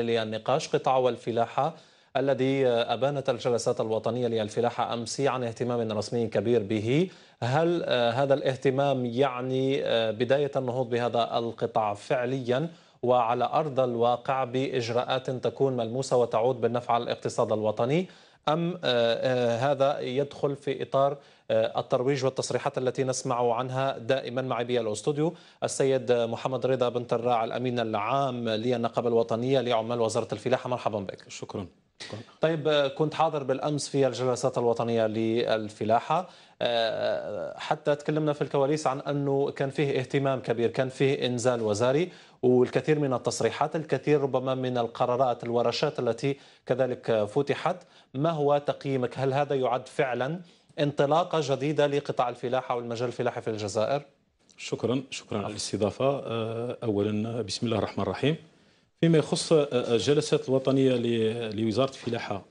للنقاش قطاع والفلاحة الذي أبانت الجلسات الوطنية للفلاحة أمس عن اهتمام رسمي كبير به هل هذا الاهتمام يعني آه، بداية النهوض بهذا القطاع فعليا؟ وعلى أرض الواقع بإجراءات تكون ملموسة وتعود بالنفع على الاقتصاد الوطني أم آه، آه، هذا يدخل في إطار آه، الترويج والتصريحات التي نسمع عنها دائما معي بي الاستوديو السيد محمد رضا بن تراع الامين العام للنقابه الوطنيه لعمال وزاره الفلاحه مرحبا بك شكرا طيب كنت حاضر بالامس في الجلسات الوطنيه للفلاحه حتى تكلمنا في الكواليس عن انه كان فيه اهتمام كبير كان فيه انزال وزاري والكثير من التصريحات الكثير ربما من القرارات الورشات التي كذلك فتحت ما هو تقييمك هل هذا يعد فعلا انطلاقة جديدة لقطاع الفلاحة والمجال الفلاحي في الجزائر شكرا شكرا على الاستضافة آه، أولا بسم الله الرحمن الرحيم فيما يخص الجلسات آه، آه، الوطنية لوزارة الفلاحة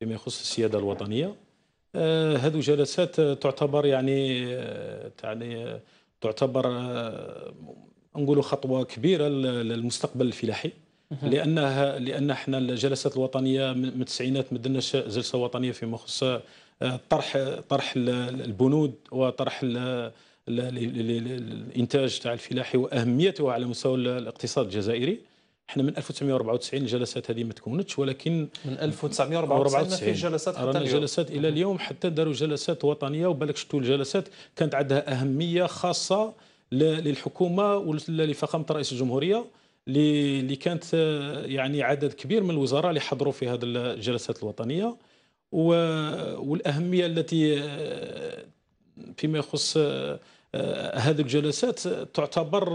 فيما يخص السيادة الوطنية هذه جلسات تعتبر يعني تعني تعتبر نقولوا خطوه كبيره للمستقبل الفلاحي لانها لان احنا الجلسات الوطنيه من التسعينات ما درناش جلسه وطنيه فيما يخص آه، طرح طرح البنود وطرح الانتاج تاع الفلاحي واهميته على مستوى الاقتصاد الجزائري احنا من 1994 الجلسات هذه ما تكونتش ولكن من 1994 في جلسات حتى اليوم جلسات الى اليوم حتى داروا جلسات وطنيه وبالك شفتوا الجلسات كانت عندها اهميه خاصه للحكومه ولفخامه رئيس الجمهوريه اللي كانت آه، يعني عدد كبير من الوزراء اللي حضروا في هذه الجلسات الوطنيه والاهميه التي آه، فيما يخص آه، هذه الجلسات تعتبر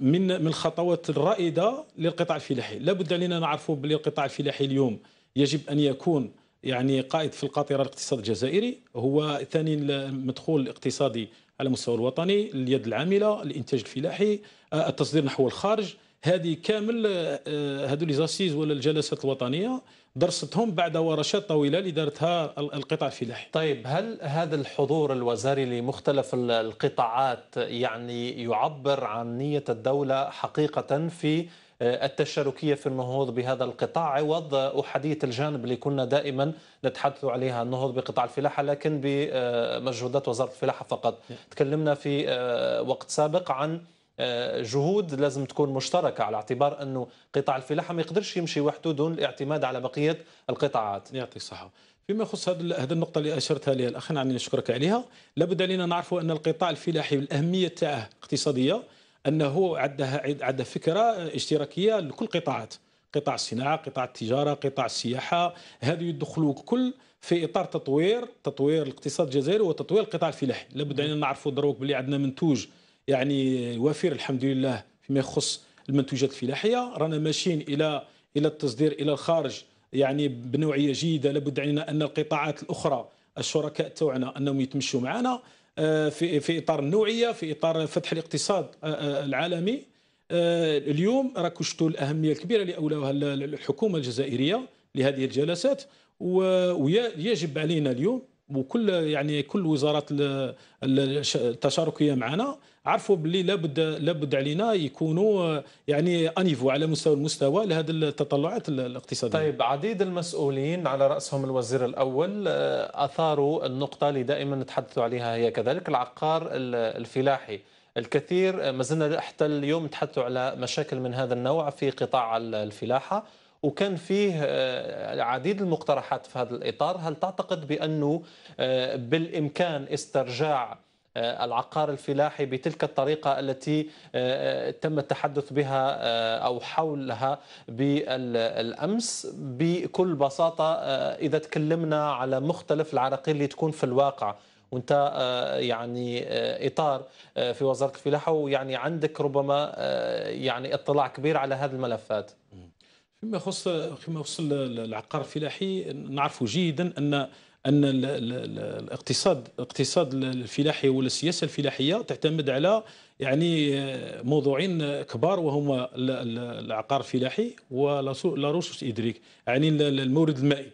من من الخطوات الرائده للقطاع الفلاحي لابد علينا نعرفوا بلي القطاع الفلاحي اليوم يجب ان يكون يعني قائد في القاطره الاقتصاد الجزائري هو ثاني المدخول الاقتصادي على المستوى الوطني اليد العامله الانتاج الفلاحي آه، التصدير نحو الخارج هذه كامل آه، هذو لي زاسيز ولا الجلسات الوطنيه درستهم بعد ورشات طويله اللي دارتها القطاع الفلاحي. طيب هل هذا الحضور الوزاري لمختلف القطاعات يعني يعبر عن نيه الدوله حقيقه في التشاركية في النهوض بهذا القطاع عوض أحادية الجانب اللي كنا دائما نتحدث عليها النهوض بقطاع الفلاحة لكن بمجهودات وزارة الفلاحة فقط تكلمنا في آه، وقت سابق عن آه، جهود لازم تكون مشتركة على اعتبار أنه قطاع الفلاحة ما يقدرش يمشي وحده دون الاعتماد على بقية القطاعات يعطيك الصحة فيما يخص هذه النقطة اللي أشرتها لي الأخ يعني نشكرك عليها لابد علينا نعرفوا أن القطاع الفلاحي الأهمية تاعه اقتصادية انه عندها عندها فكره اشتراكيه لكل قطاعات قطاع الصناعه قطاع التجاره قطاع السياحه هذا يدخلوا كل في اطار تطوير تطوير الاقتصاد الجزائري وتطوير القطاع الفلاحي لابد ان نعرفوا دروك بلي عندنا منتوج يعني وفير الحمد لله فيما يخص المنتوجات الفلاحيه رانا ماشيين الى الى التصدير الى الخارج يعني بنوعيه جيده لابد علينا ان القطاعات الاخرى الشركاء تاعنا انهم يتمشوا معنا آه، في في اطار النوعيه في اطار فتح الاقتصاد آه، آه، العالمي اليوم راكو شفتوا الاهميه الكبيره اللي اولاها الحكومه الجزائريه لهذه الجلسات ويجب علينا اليوم وكل يعني كل وزارات التشاركيه معنا عرفوا باللي لابد لابد علينا يكونوا يعني انيفو على مستوى المستوى لهذه التطلعات الاقتصاديه. طيب عديد المسؤولين على راسهم الوزير الاول آه، اثاروا النقطه اللي دائما نتحدث عليها هي كذلك العقار الفلاحي. الكثير آه، ما زلنا حتى اليوم نتحدث على مشاكل من هذا النوع في قطاع الفلاحه. وكان فيه العديد آه، المقترحات في هذا الإطار هل تعتقد بأنه آه، بالإمكان استرجاع آه، العقار الفلاحي بتلك الطريقة التي تم التحدث بها أو حولها بالأمس بكل بساطة إذا تكلمنا على مختلف العراقيل اللي تكون في الواقع وانت يعني اطار في وزاره الفلاحه ويعني عندك ربما يعني اطلاع كبير على هذه الملفات. فيما يخص فيما يخص العقار الفلاحي نعرف جيدا ان ان الاقتصاد الاقتصاد الفلاحي ولا السياسه الفلاحيه تعتمد على يعني موضوعين كبار وهما العقار الفلاحي ولا روسوس ادريك يعني المورد المائي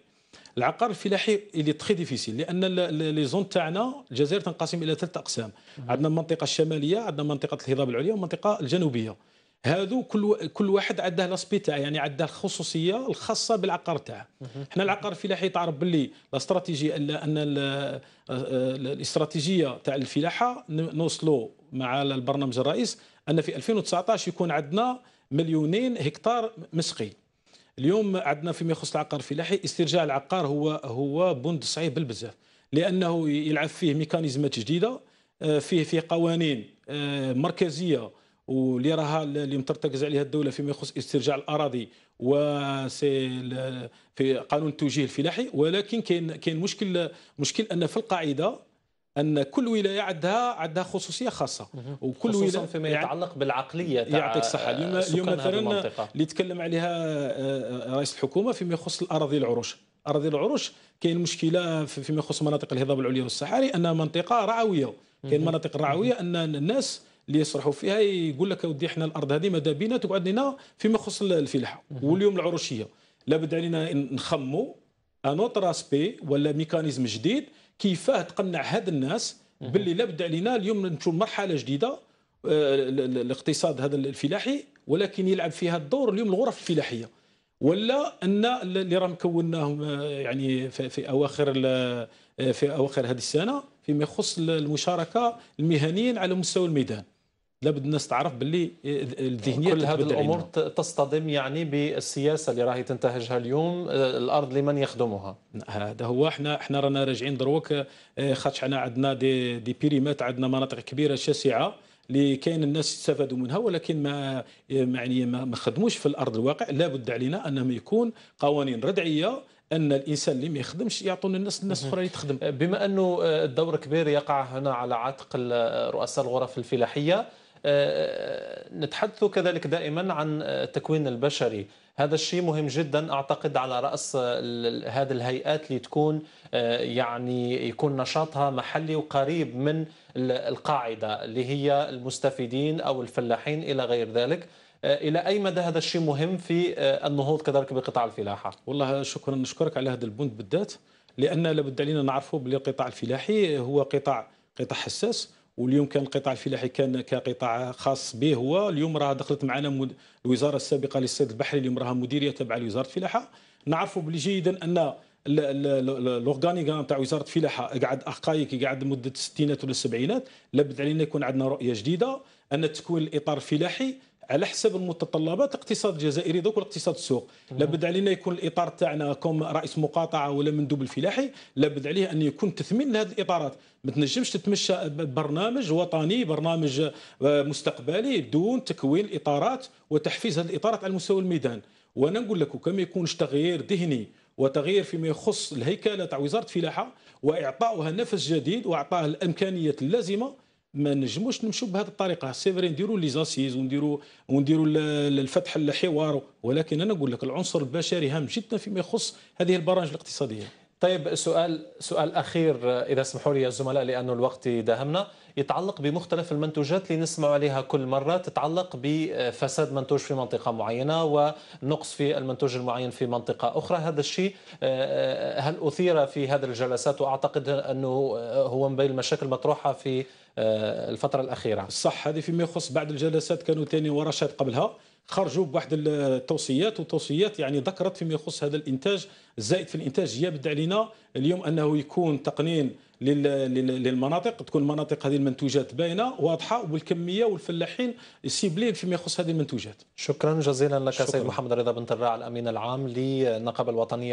العقار الفلاحي اللي تخي ديفيسيل لان لي زون تاعنا الجزائر تنقسم الى ثلاث اقسام عندنا المنطقه الشماليه عندنا منطقه الهضاب العليا والمنطقه الجنوبيه هادو كل كل واحد عنده لاسبي تاعه يعني عنده الخصوصيه الخاصه بالعقار تاعه حنا العقار الفلاحي تعرف باللي الاستراتيجي ان الاستراتيجيه تاع الفلاحه نوصلوا مع البرنامج الرئيس ان في 2019 يكون عندنا مليونين هكتار مسقي اليوم عندنا فيما يخص العقار الفلاحي استرجاع العقار هو هو بند صعيب بالبزاف لانه يلعب فيه ميكانيزمات جديده آه، فيه فيه قوانين آه، مركزيه واللي راها اللي مترتكز عليها الدوله فيما يخص استرجاع الاراضي و في قانون التوجيه الفلاحي ولكن كاين كاين مشكل مشكل ان في القاعده ان كل ولايه عندها عندها خصوصيه خاصه وكل خصوصا ولاية فيما يتعلق بالعقليه تاع يعطيك الصحه اليوم اليوم مثلا اللي تكلم عليها آه، آه، رئيس الحكومه فيما يخص الاراضي العروش اراضي العروش كاين مشكله فيما يخص مناطق الهضاب العليا والصحاري انها منطقه رعويه كاين مناطق رعويه ان الناس اللي يصرحوا فيها يقول لك ودي احنا الارض هذه ماذا بينا تقعد لنا فيما يخص الفلاحه واليوم العروشيه لابد علينا نخموا ان اوتر اسبي ولا ميكانيزم جديد كيفاه تقنع هاد الناس باللي لابد علينا اليوم نمشوا مرحله جديده آه، الاقتصاد هذا الفلاحي ولكن يلعب فيها الدور اليوم الغرف الفلاحيه ولا ان اللي راه مكوناهم آه، يعني في, في اواخر آه، في اواخر هذه السنه فيما يخص المشاركه المهنيين على مستوى الميدان لابد الناس تعرف باللي الذهنيه كل هذه الامور تصطدم يعني بالسياسه اللي راهي تنتهجها اليوم آه، الارض لمن يخدمها هذا هو احنا احنا رانا راجعين دروك آه، خاطش احنا عندنا دي, دي بيريمات عندنا مناطق كبيره شاسعه اللي كاين الناس يستفادوا منها ولكن ما يعني ما خدموش في الارض الواقع لابد علينا انه يكون قوانين ردعيه ان الانسان اللي ما يخدمش يعطون الناس الناس الاخرى اللي تخدم آه، بما انه الدور كبير يقع هنا على عاتق رؤساء الغرف الفلاحيه آه، نتحدث كذلك دائما عن آه، التكوين البشري هذا الشيء مهم جدا اعتقد على راس هذه الهيئات اللي تكون آه، يعني يكون نشاطها محلي وقريب من القاعده اللي هي المستفيدين او الفلاحين الى غير ذلك الى اي مدى هذا الشيء مهم في النهوض كذلك بقطاع الفلاحه؟ والله شكرا نشكرك على هذا البند بالذات لان لابد علينا نعرفوا بلي القطاع الفلاحي هو قطاع قطاع حساس واليوم كان القطاع الفلاحي كان كقطاع خاص به هو اليوم راه دخلت معنا الوزاره السابقه للصيد البحري اليوم راها مديريه تبع لوزاره الفلاحه نعرفوا بلي جيدا ان لورغانيغرام تاع وزاره الفلاحه قعد حقائق قعد مده الستينات ولا السبعينات لابد علينا يكون عندنا رؤيه جديده ان تكون الاطار الفلاحي على حسب المتطلبات اقتصاد الجزائري دوك الاقتصاد السوق لابد علينا يكون الاطار تاعنا كوم رئيس مقاطعه ولا مندوب الفلاحي لابد عليه ان يكون تثمين لهذه الاطارات ما تنجمش تتمشى برنامج وطني برنامج آه، مستقبلي دون تكوين اطارات وتحفيز هذه الاطارات على مستوى الميدان وانا نقول لك وكما يكونش تغيير ذهني وتغيير فيما يخص الهيكله تاع وزاره الفلاحه واعطائها نفس جديد واعطائها الامكانيات اللازمه ما نجموش نمشوا بهذه الطريقه سي فري نديروا لي زاسيز ونديروا ونديروا الفتح الحوار ولكن انا اقول لك العنصر البشري هام جدا فيما يخص هذه البرامج الاقتصاديه طيب سؤال سؤال اخير اذا سمحوا لي يا الزملاء لانه الوقت داهمنا يتعلق بمختلف المنتوجات اللي نسمع عليها كل مره تتعلق بفساد منتوج في منطقه معينه ونقص في المنتوج المعين في منطقه اخرى هذا الشيء آه، آه، هل اثير في هذه الجلسات واعتقد انه هو من بين المشاكل المطروحه في آه، الفتره الاخيره صح هذه فيما يخص بعد الجلسات كانوا ثاني ورشات قبلها خرجوا بواحد التوصيات وتوصيات يعني ذكرت فيما يخص هذا الانتاج الزائد في الانتاج يبدا علينا اليوم انه يكون تقنين للمناطق تكون المناطق هذه المنتوجات باينه واضحه والكميه والفلاحين سيبلين فيما يخص هذه المنتوجات شكرا جزيلا لك سيد محمد رضا بن طراع الامين العام للنقابه الوطنيه